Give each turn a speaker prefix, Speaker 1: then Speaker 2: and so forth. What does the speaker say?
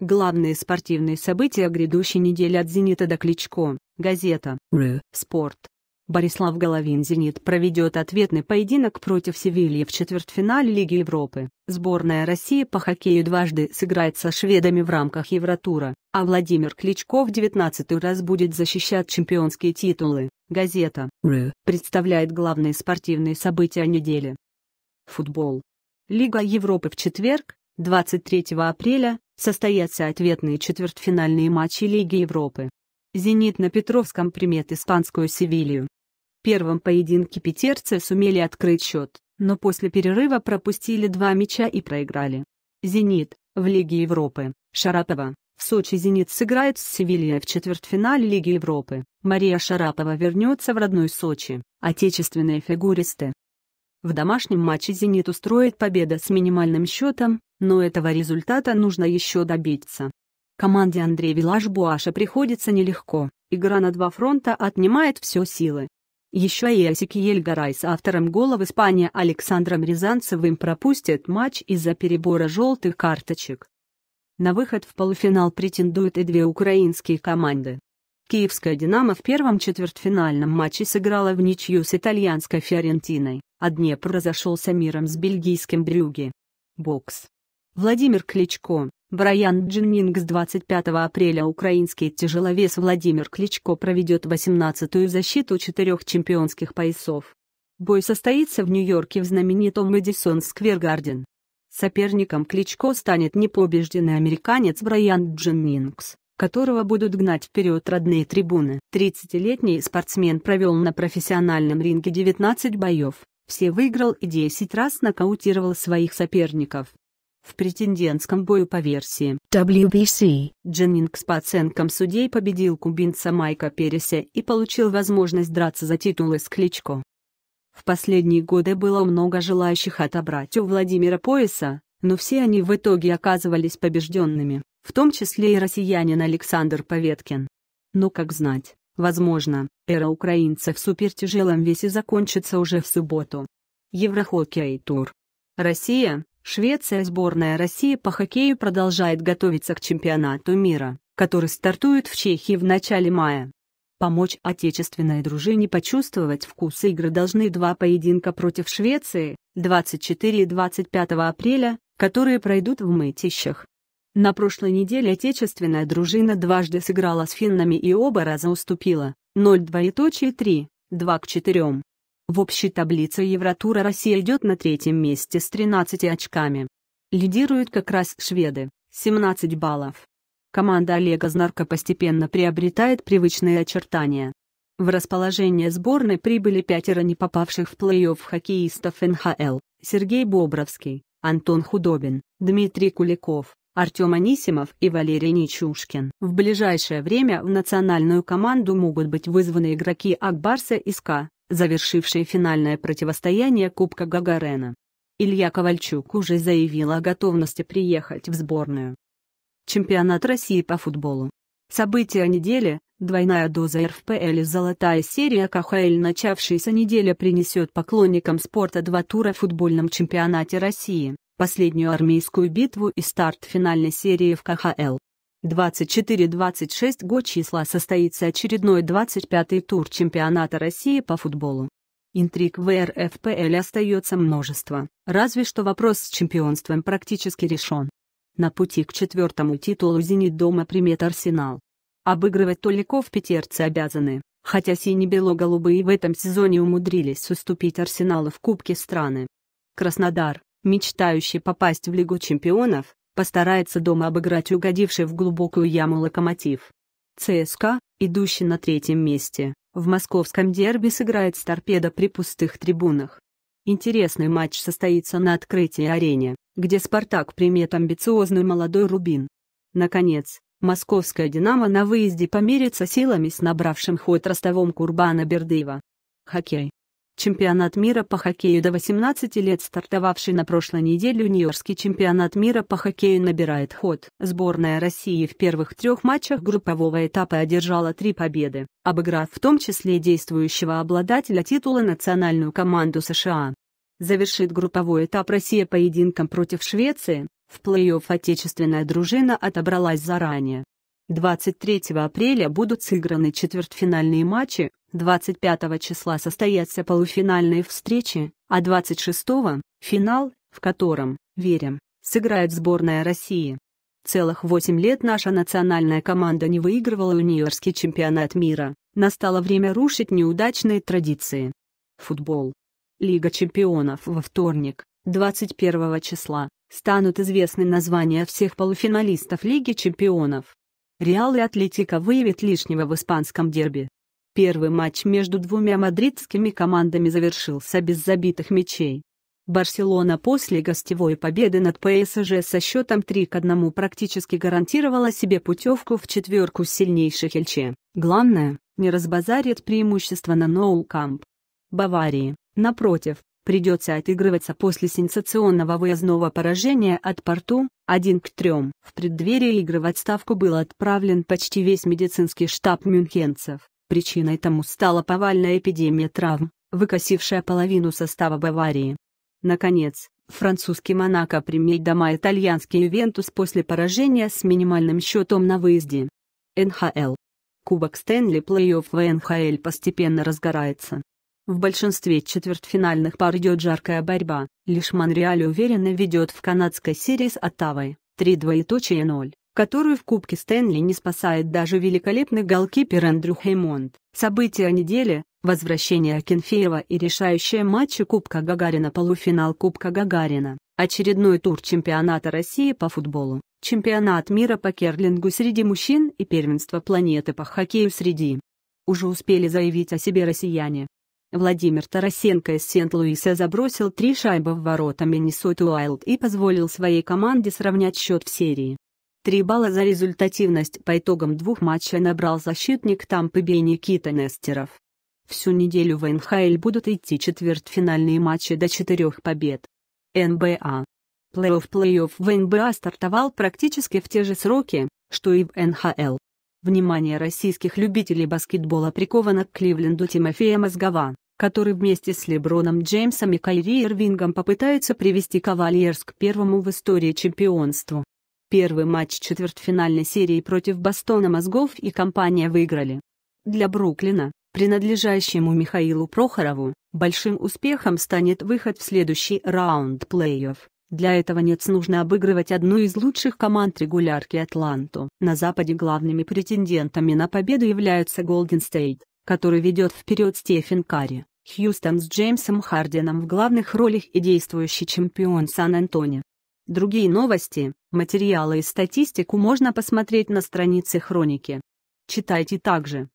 Speaker 1: Главные спортивные события грядущей недели от «Зенита» до «Кличко», газета «Ру», «Спорт». Борислав Головин «Зенит» проведет ответный поединок против «Севильи» в четвертьфинале Лиги Европы. Сборная России по хоккею дважды сыграет со шведами в рамках Евротура, а Владимир Кличко в 19 раз будет защищать чемпионские титулы. Газета «Ру» представляет главные спортивные события недели. Футбол. Лига Европы в четверг, 23 апреля состоятся ответные четвертьфинальные матчи Лиги Европы. «Зенит» на Петровском примет испанскую «Севилью». В первом поединке пятерцы сумели открыть счет, но после перерыва пропустили два мяча и проиграли. «Зенит» в Лиге Европы, Шарапова. В Сочи «Зенит» сыграет с «Севильей» в четвертьфинале Лиги Европы. Мария Шарапова вернется в родной Сочи. Отечественные фигуристы в домашнем матче «Зенит» устроит победа с минимальным счетом, но этого результата нужно еще добиться. Команде Андрея Вилаш-Буаша приходится нелегко, игра на два фронта отнимает все силы. Еще и Асикиель Гарай с автором гола в Испании Александром Рязанцевым пропустит матч из-за перебора желтых карточек. На выход в полуфинал претендуют и две украинские команды. Киевская «Динамо» в первом четвертьфинальном матче сыграла в ничью с итальянской «Фиорентиной» а Днепр разошелся миром с бельгийским Брюги. Бокс. Владимир Кличко, Брайан Дженнингс 25 апреля украинский тяжеловес Владимир Кличко проведет 18-ю защиту четырех чемпионских поясов. Бой состоится в Нью-Йорке в знаменитом Мэдисон Сквер Гарден. Соперником Кличко станет непобежденный американец Брайан Дженнингс, которого будут гнать вперед родные трибуны. 30-летний спортсмен провел на профессиональном ринге 19 боев, все выиграл и 10 раз нокаутировал своих соперников. В претендентском бою по версии WBC Дженнингс по оценкам судей победил кубинца Майка Переса и получил возможность драться за титулы с Кличко. В последние годы было много желающих отобрать у Владимира пояса, но все они в итоге оказывались побежденными, в том числе и россиянин Александр Поветкин. Но как знать, Возможно, эра украинцев в супертяжелом весе закончится уже в субботу. Еврохоккей тур. Россия, Швеция Сборная России по хоккею продолжает готовиться к чемпионату мира, который стартует в Чехии в начале мая. Помочь отечественной дружине почувствовать вкус игры должны два поединка против Швеции, 24 и 25 апреля, которые пройдут в Мытищах. На прошлой неделе отечественная дружина дважды сыграла с финнами и оба раза уступила 0 двоеточие 3, 2 к 4. В общей таблице Евротура Россия идет на третьем месте с 13 очками. Лидируют как раз шведы, 17 баллов. Команда Олега Знарка постепенно приобретает привычные очертания. В расположение сборной прибыли пятеро не попавших в плей-офф хоккеистов НХЛ – Сергей Бобровский, Антон Худобин, Дмитрий Куликов, Артем Анисимов и Валерий Нечушкин. В ближайшее время в национальную команду могут быть вызваны игроки Акбарса и СКА, завершившие финальное противостояние Кубка Гагарена. Илья Ковальчук уже заявил о готовности приехать в сборную. Чемпионат России по футболу. События недели, двойная доза РФПЛ и золотая серия КХЛ начавшейся неделя принесет поклонникам спорта два тура в футбольном чемпионате России последнюю армейскую битву и старт финальной серии в КХЛ. 24-26 год числа состоится очередной 25-й тур чемпионата России по футболу. Интриг в РФПЛ остается множество, разве что вопрос с чемпионством практически решен. На пути к четвертому титулу «Зенит» дома примет «Арсенал». Обыгрывать Толиков пятерцы обязаны, хотя сине-бело-голубые в этом сезоне умудрились уступить «Арсеналу» в Кубке страны. Краснодар, мечтающий попасть в Лигу чемпионов, постарается дома обыграть угодивший в глубокую яму «Локомотив». ЦСКА, идущий на третьем месте, в московском дерби сыграет с торпедо при пустых трибунах. Интересный матч состоится на открытии арене, где «Спартак» примет амбициозный молодой «Рубин». Наконец, московская «Динамо» на выезде померится силами с набравшим ход ростовом Курбана Бердыева. Хоккей. Чемпионат мира по хоккею до 18 лет стартовавший на прошлой неделе юниорский чемпионат мира по хоккею набирает ход. Сборная России в первых трех матчах группового этапа одержала три победы, обыграв в том числе действующего обладателя титула национальную команду США. Завершит групповой этап Россия поединком против Швеции, в плей-офф отечественная дружина отобралась заранее. 23 апреля будут сыграны четвертьфинальные матчи, 25 числа состоятся полуфинальные встречи, а 26-го финал, в котором, верим, сыграет сборная России. Целых 8 лет наша национальная команда не выигрывала юниорский чемпионат мира, настало время рушить неудачные традиции. Футбол. Лига чемпионов во вторник, 21 числа, станут известны названия всех полуфиналистов Лиги чемпионов. Реал и Атлетика выявят лишнего в испанском дерби. Первый матч между двумя мадридскими командами завершился без забитых мячей. Барселона после гостевой победы над ПСЖ со счетом 3 к 1 практически гарантировала себе путевку в четверку сильнейших Эльче. Главное, не разбазарит преимущество на Камп. Баварии, напротив, придется отыгрываться после сенсационного выездного поражения от Порту, 1 к 3. В преддверии игры в отставку был отправлен почти весь медицинский штаб мюнхенцев. Причиной тому стала повальная эпидемия травм, выкосившая половину состава Баварии. Наконец, французский Монако примет дома итальянский Ювентус после поражения с минимальным счетом на выезде. НХЛ. Кубок Стэнли плей-офф в НХЛ постепенно разгорается. В большинстве четвертьфинальных пар идет жаркая борьба, лишь Монреаль уверенно ведет в канадской серии с Оттавой, 3 двоеточие 0, которую в Кубке Стэнли не спасает даже великолепный голкипер Эндрю Хеймонт. События недели – возвращение Акинфеева и решающие матчи Кубка Гагарина полуфинал Кубка Гагарина, очередной тур чемпионата России по футболу, чемпионат мира по керлингу среди мужчин и первенство планеты по хоккею среди. Уже успели заявить о себе россияне. Владимир Тарасенко из Сент-Луиса забросил три шайбы в ворота Миннесоту Уайлд и позволил своей команде сравнять счет в серии. Три балла за результативность по итогам двух матчей набрал защитник Тампы-Бей Никита Нестеров. Всю неделю в НХЛ будут идти четвертьфинальные матчи до четырех побед. НБА. Плей-офф плей-офф в НБА стартовал практически в те же сроки, что и в НХЛ. Внимание российских любителей баскетбола приковано к Кливленду Тимофея Мозгова, который вместе с Леброном Джеймсом и Кайри Ирвингом попытается привести Кавальерс к первому в истории чемпионству. Первый матч четвертьфинальной серии против Бастона Мозгов и компания выиграли. Для Бруклина, принадлежащему Михаилу Прохорову, большим успехом станет выход в следующий раунд плей-офф. Для этого нет нужно обыгрывать одну из лучших команд регулярки Атланту. На Западе главными претендентами на победу являются Голден Стейт, который ведет вперед Стефен Карри, Хьюстон с Джеймсом Харденом в главных ролях и действующий чемпион Сан-Антони. Другие новости, материалы и статистику можно посмотреть на странице хроники. Читайте также.